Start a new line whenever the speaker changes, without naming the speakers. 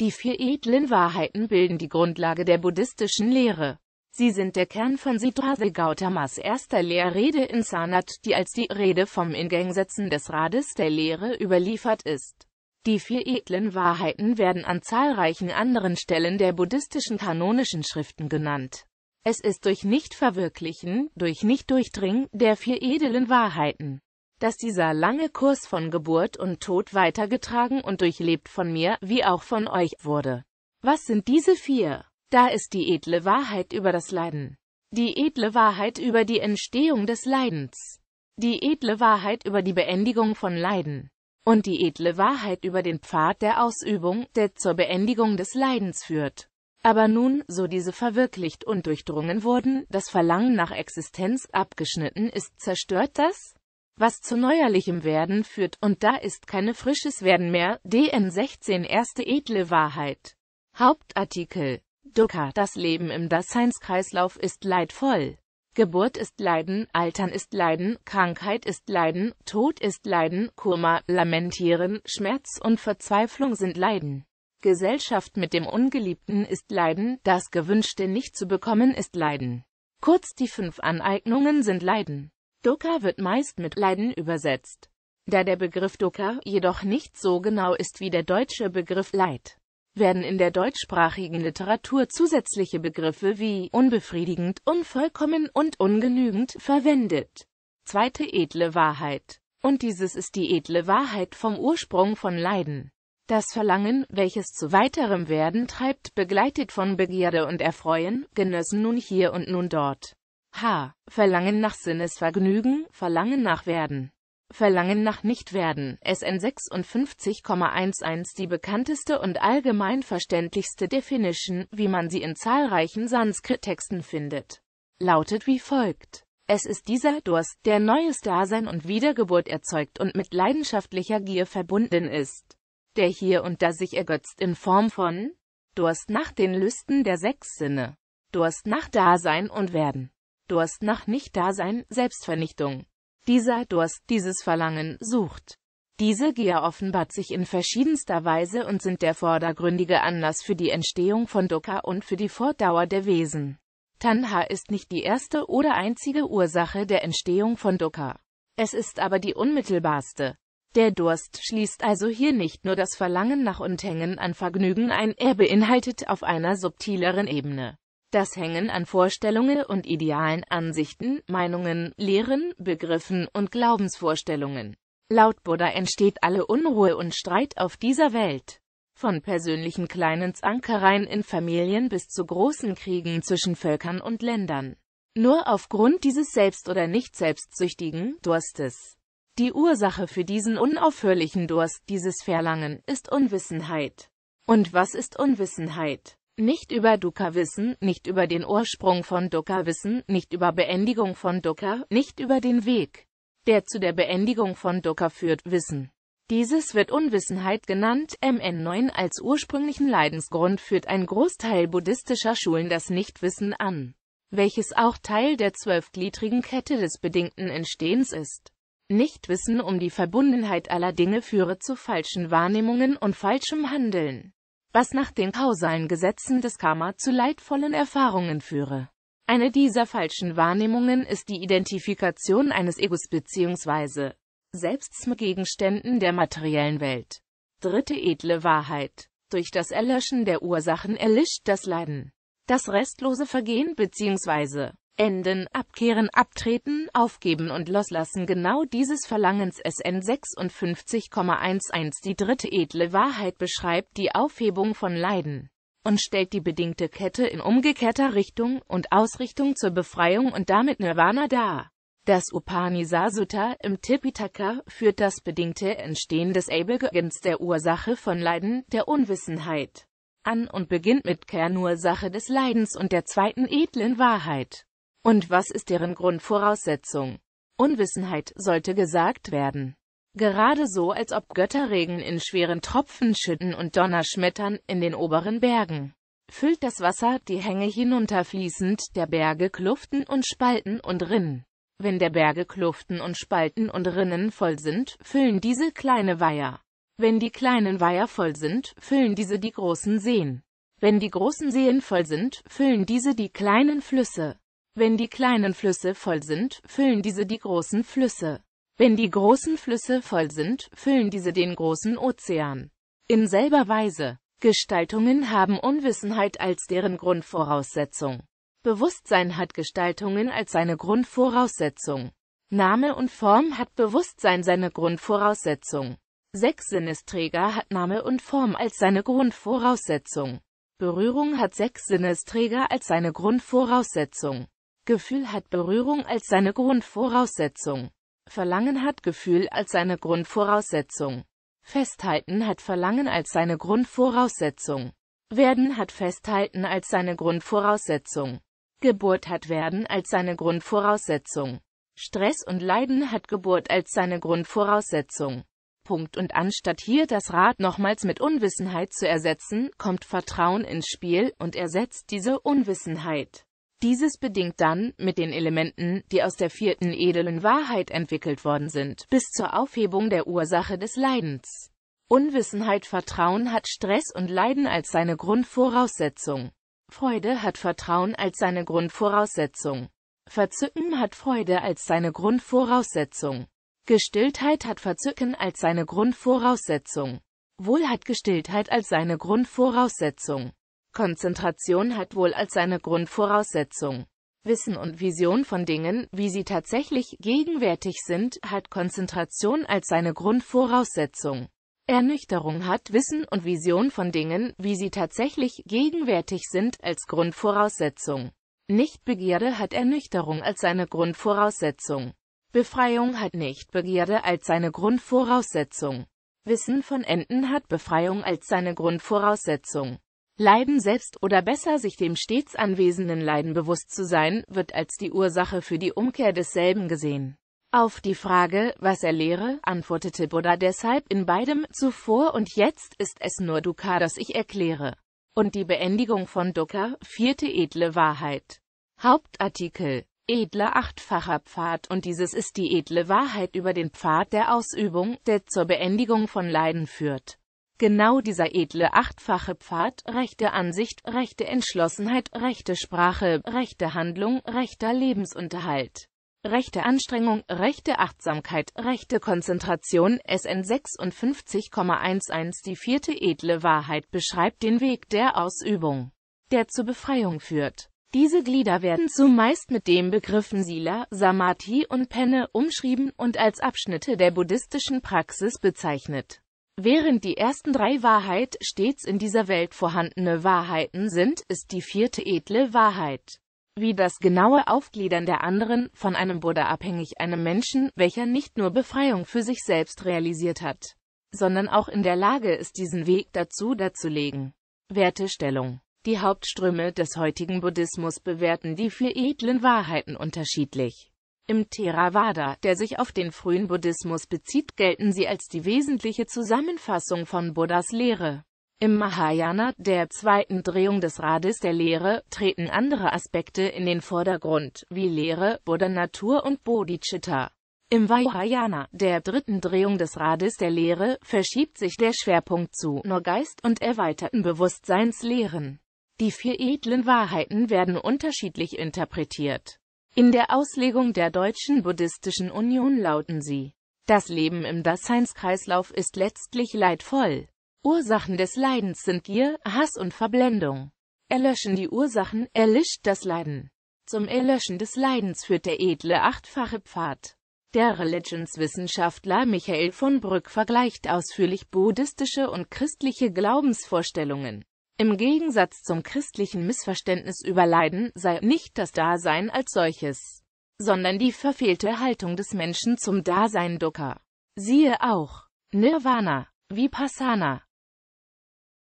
Die vier edlen Wahrheiten bilden die Grundlage der buddhistischen Lehre. Sie sind der Kern von Siddhase Gautamas erster Lehrrede in Sanat, die als die Rede vom Ingangsetzen des Rades der Lehre überliefert ist. Die vier edlen Wahrheiten werden an zahlreichen anderen Stellen der buddhistischen kanonischen Schriften genannt. Es ist durch Nichtverwirklichen, durch Nichtdurchdringen der vier edlen Wahrheiten dass dieser lange Kurs von Geburt und Tod weitergetragen und durchlebt von mir, wie auch von euch, wurde. Was sind diese vier? Da ist die edle Wahrheit über das Leiden. Die edle Wahrheit über die Entstehung des Leidens. Die edle Wahrheit über die Beendigung von Leiden. Und die edle Wahrheit über den Pfad der Ausübung, der zur Beendigung des Leidens führt. Aber nun, so diese verwirklicht und durchdrungen wurden, das Verlangen nach Existenz abgeschnitten ist, zerstört das? was zu neuerlichem Werden führt, und da ist keine frisches Werden mehr. DN 16 Erste edle Wahrheit. Hauptartikel Dukkha Das Leben im Daseinskreislauf ist leidvoll. Geburt ist Leiden, Altern ist Leiden, Krankheit ist Leiden, Tod ist Leiden, Koma, Lamentieren, Schmerz und Verzweiflung sind Leiden. Gesellschaft mit dem Ungeliebten ist Leiden, das Gewünschte nicht zu bekommen ist Leiden. Kurz die fünf Aneignungen sind Leiden. Dukkha wird meist mit Leiden übersetzt. Da der Begriff Dukkha jedoch nicht so genau ist wie der deutsche Begriff Leid, werden in der deutschsprachigen Literatur zusätzliche Begriffe wie unbefriedigend, unvollkommen und ungenügend verwendet. Zweite edle Wahrheit. Und dieses ist die edle Wahrheit vom Ursprung von Leiden. Das Verlangen, welches zu weiterem Werden treibt, begleitet von Begierde und Erfreuen, genössen nun hier und nun dort. H. Verlangen nach Sinnesvergnügen, Verlangen nach Werden. Verlangen nach Nichtwerden, SN 56,11 Die bekannteste und allgemein verständlichste Definition, wie man sie in zahlreichen Sanskrit-Texten findet, lautet wie folgt. Es ist dieser Durst, der neues Dasein und Wiedergeburt erzeugt und mit leidenschaftlicher Gier verbunden ist, der hier und da sich ergötzt in Form von Durst nach den Lüsten der sechs Sinne, Durst nach Dasein und Werden. Durst nach Nichtdasein, Selbstvernichtung. Dieser Durst, dieses Verlangen, sucht. Diese Gier offenbart sich in verschiedenster Weise und sind der vordergründige Anlass für die Entstehung von Dukkha und für die Fortdauer der Wesen. Tanha ist nicht die erste oder einzige Ursache der Entstehung von Dukkha. Es ist aber die unmittelbarste. Der Durst schließt also hier nicht nur das Verlangen nach und Hängen an Vergnügen ein, er beinhaltet auf einer subtileren Ebene das Hängen an Vorstellungen und Idealen, Ansichten, Meinungen, Lehren, Begriffen und Glaubensvorstellungen. Laut Buddha entsteht alle Unruhe und Streit auf dieser Welt. Von persönlichen kleinen Zankereien in Familien bis zu großen Kriegen zwischen Völkern und Ländern. Nur aufgrund dieses selbst- oder nicht selbstsüchtigen Durstes. Die Ursache für diesen unaufhörlichen Durst, dieses Verlangen, ist Unwissenheit. Und was ist Unwissenheit? nicht über Dukkha wissen, nicht über den Ursprung von Dukkha wissen, nicht über Beendigung von Dukkha, nicht über den Weg, der zu der Beendigung von Dukkha führt, wissen. Dieses wird Unwissenheit genannt. MN9 als ursprünglichen Leidensgrund führt ein Großteil buddhistischer Schulen das Nichtwissen an, welches auch Teil der zwölfgliedrigen Kette des bedingten Entstehens ist. Nichtwissen um die Verbundenheit aller Dinge führe zu falschen Wahrnehmungen und falschem Handeln was nach den kausalen Gesetzen des Karma zu leidvollen Erfahrungen führe. Eine dieser falschen Wahrnehmungen ist die Identifikation eines Egos bzw. Selbsts mit Gegenständen der materiellen Welt. Dritte edle Wahrheit. Durch das Erlöschen der Ursachen erlischt das Leiden. Das restlose Vergehen bzw. Enden, Abkehren, Abtreten, Aufgeben und Loslassen genau dieses Verlangens SN 56,11 Die dritte edle Wahrheit beschreibt die Aufhebung von Leiden und stellt die bedingte Kette in umgekehrter Richtung und Ausrichtung zur Befreiung und damit Nirvana dar. Das Upanishad-Sutta im Tipitaka führt das bedingte Entstehen des Abelgens der Ursache von Leiden, der Unwissenheit, an und beginnt mit Kernursache des Leidens und der zweiten edlen Wahrheit. Und was ist deren Grundvoraussetzung? Unwissenheit sollte gesagt werden. Gerade so, als ob Götterregen in schweren Tropfen schütten und Donner schmettern in den oberen Bergen. Füllt das Wasser die Hänge hinunterfließend der Berge Kluften und Spalten und Rinnen. Wenn der Berge Kluften und Spalten und Rinnen voll sind, füllen diese kleine Weiher. Wenn die kleinen Weiher voll sind, füllen diese die großen Seen. Wenn die großen Seen voll sind, füllen diese die kleinen Flüsse. Wenn die kleinen Flüsse voll sind, füllen diese die großen Flüsse. Wenn die großen Flüsse voll sind, füllen diese den großen Ozean. In selber Weise. Gestaltungen haben Unwissenheit als deren Grundvoraussetzung. Bewusstsein hat Gestaltungen als seine Grundvoraussetzung. Name und Form hat Bewusstsein seine Grundvoraussetzung. Sechs Sinnesträger hat Name und Form als seine Grundvoraussetzung. Berührung hat sechs Sinnesträger als seine Grundvoraussetzung. Gefühl hat Berührung als seine Grundvoraussetzung. Verlangen hat Gefühl als seine Grundvoraussetzung. Festhalten hat Verlangen als seine Grundvoraussetzung. Werden hat Festhalten als seine Grundvoraussetzung. Geburt hat Werden als seine Grundvoraussetzung. Stress und Leiden hat Geburt als seine Grundvoraussetzung. Punkt und anstatt hier das Rad nochmals mit Unwissenheit zu ersetzen, kommt Vertrauen ins Spiel und ersetzt diese Unwissenheit. Dieses bedingt dann mit den Elementen, die aus der vierten edlen Wahrheit entwickelt worden sind, bis zur Aufhebung der Ursache des Leidens. Unwissenheit Vertrauen hat Stress und Leiden als seine Grundvoraussetzung. Freude hat Vertrauen als seine Grundvoraussetzung. Verzücken hat Freude als seine Grundvoraussetzung. Gestilltheit hat Verzücken als seine Grundvoraussetzung. Wohl hat Gestilltheit als seine Grundvoraussetzung. Konzentration hat wohl als seine Grundvoraussetzung Wissen und Vision von Dingen, wie sie tatsächlich gegenwärtig sind, hat Konzentration als seine Grundvoraussetzung. Ernüchterung hat Wissen und Vision von Dingen, wie sie tatsächlich gegenwärtig sind, als Grundvoraussetzung. Nichtbegierde hat Ernüchterung als seine Grundvoraussetzung. Befreiung hat Nichtbegierde als seine Grundvoraussetzung. Wissen von Enden hat Befreiung als seine Grundvoraussetzung. Leiden selbst oder besser sich dem stets anwesenden Leiden bewusst zu sein, wird als die Ursache für die Umkehr desselben gesehen. Auf die Frage, was er lehre, antwortete Buddha deshalb in beidem, zuvor und jetzt ist es nur Dukkha, das ich erkläre. Und die Beendigung von Dukkha, vierte edle Wahrheit. Hauptartikel Edler achtfacher Pfad und dieses ist die edle Wahrheit über den Pfad der Ausübung, der zur Beendigung von Leiden führt. Genau dieser edle achtfache Pfad, rechte Ansicht, rechte Entschlossenheit, rechte Sprache, rechte Handlung, rechter Lebensunterhalt, rechte Anstrengung, rechte Achtsamkeit, rechte Konzentration, SN 56,11 Die vierte edle Wahrheit beschreibt den Weg der Ausübung, der zur Befreiung führt. Diese Glieder werden zumeist mit den Begriffen Sila, Samadhi und Penne umschrieben und als Abschnitte der buddhistischen Praxis bezeichnet. Während die ersten drei Wahrheit stets in dieser Welt vorhandene Wahrheiten sind, ist die vierte edle Wahrheit. Wie das genaue Aufgliedern der anderen, von einem Buddha abhängig einem Menschen, welcher nicht nur Befreiung für sich selbst realisiert hat, sondern auch in der Lage ist, diesen Weg dazu darzulegen. Wertestellung Die Hauptströme des heutigen Buddhismus bewerten die vier edlen Wahrheiten unterschiedlich. Im Theravada, der sich auf den frühen Buddhismus bezieht, gelten sie als die wesentliche Zusammenfassung von Buddhas Lehre. Im Mahayana, der zweiten Drehung des Rades der Lehre, treten andere Aspekte in den Vordergrund, wie Lehre, Buddha-Natur und Bodhicitta. Im Vajrayana, der dritten Drehung des Rades der Lehre, verschiebt sich der Schwerpunkt zu nur Geist und erweiterten Bewusstseinslehren. Die vier edlen Wahrheiten werden unterschiedlich interpretiert. In der Auslegung der Deutschen Buddhistischen Union lauten sie, das Leben im Daseinskreislauf ist letztlich leidvoll. Ursachen des Leidens sind Gier, Hass und Verblendung. Erlöschen die Ursachen, erlischt das Leiden. Zum Erlöschen des Leidens führt der edle achtfache Pfad. Der Religionswissenschaftler Michael von Brück vergleicht ausführlich buddhistische und christliche Glaubensvorstellungen. Im Gegensatz zum christlichen Missverständnis über Leiden sei nicht das Dasein als solches, sondern die verfehlte Haltung des Menschen zum Dasein Dukkha. Siehe auch Nirvana, Vipassana,